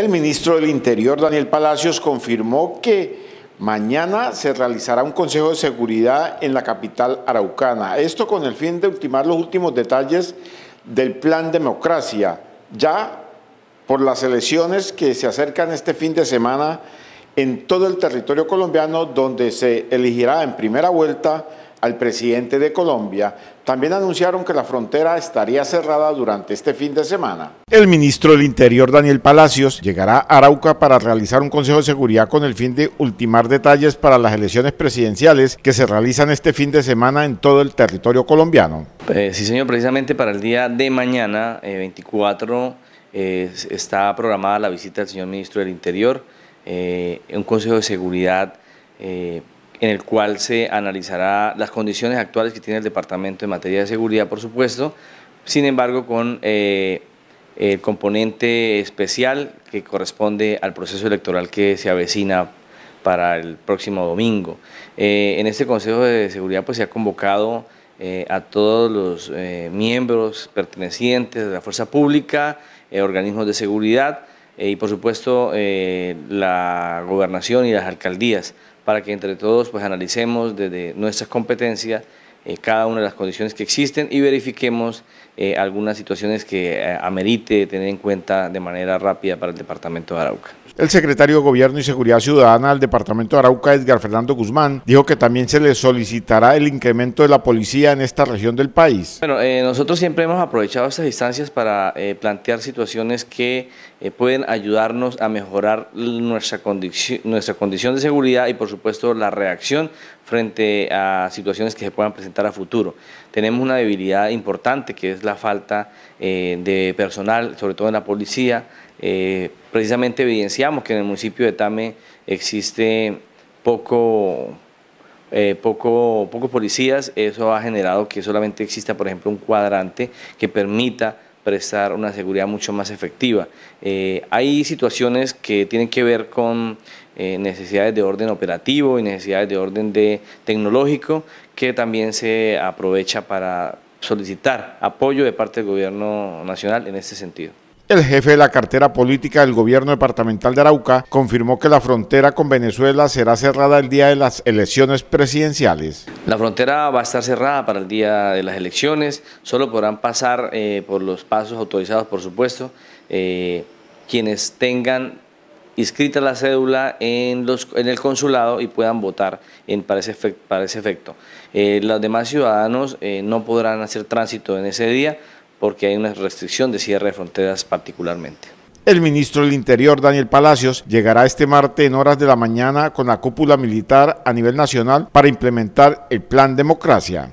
El ministro del Interior, Daniel Palacios, confirmó que mañana se realizará un Consejo de Seguridad en la capital araucana. Esto con el fin de ultimar los últimos detalles del plan democracia, ya por las elecciones que se acercan este fin de semana en todo el territorio colombiano, donde se elegirá en primera vuelta al presidente de Colombia, también anunciaron que la frontera estaría cerrada durante este fin de semana. El ministro del Interior, Daniel Palacios, llegará a Arauca para realizar un consejo de seguridad con el fin de ultimar detalles para las elecciones presidenciales que se realizan este fin de semana en todo el territorio colombiano. Eh, sí, señor, precisamente para el día de mañana, 24, eh, eh, está programada la visita del señor ministro del Interior, un consejo de seguridad en el cual se analizará las condiciones actuales que tiene el departamento en materia de seguridad, por supuesto, sin embargo, con eh, el componente especial que corresponde al proceso electoral que se avecina para el próximo domingo. Eh, en este Consejo de Seguridad pues, se ha convocado eh, a todos los miembros pertenecientes de la fuerza pública, organismos de seguridad, eh, y por supuesto eh, la gobernación y las alcaldías para que entre todos pues analicemos desde nuestras competencias eh, cada una de las condiciones que existen y verifiquemos eh, algunas situaciones que eh, amerite tener en cuenta de manera rápida para el Departamento de Arauca. El secretario de Gobierno y Seguridad Ciudadana del Departamento de Arauca, Edgar Fernando Guzmán, dijo que también se le solicitará el incremento de la policía en esta región del país. Bueno, nosotros siempre hemos aprovechado estas instancias para plantear situaciones que pueden ayudarnos a mejorar nuestra, nuestra condición de seguridad y por supuesto la reacción frente a situaciones que se puedan presentar a futuro. Tenemos una debilidad importante que es la falta eh, de personal, sobre todo en la policía. Eh, precisamente evidenciamos que en el municipio de Tame existe poco, eh, poco, policías, eso ha generado que solamente exista, por ejemplo, un cuadrante que permita prestar una seguridad mucho más efectiva. Eh, hay situaciones que tienen que ver con eh, necesidades de orden operativo y necesidades de orden tecnológico que también se aprovecha para solicitar apoyo de parte del gobierno nacional en este sentido. El jefe de la cartera política del gobierno departamental de Arauca confirmó que la frontera con Venezuela será cerrada el día de las elecciones presidenciales. La frontera va a estar cerrada para el día de las elecciones, solo podrán pasar eh, por los pasos autorizados, por supuesto, eh, quienes tengan inscrita la cédula en, el consulado y puedan votar en, para, ese efecto. Eh, los demás ciudadanos eh, no podrán hacer tránsito en ese día porque hay una restricción de cierre de fronteras particularmente. El ministro del Interior, Daniel Palacios, llegará este martes en horas de la mañana con la cúpula militar a nivel nacional para implementar el plan democracia.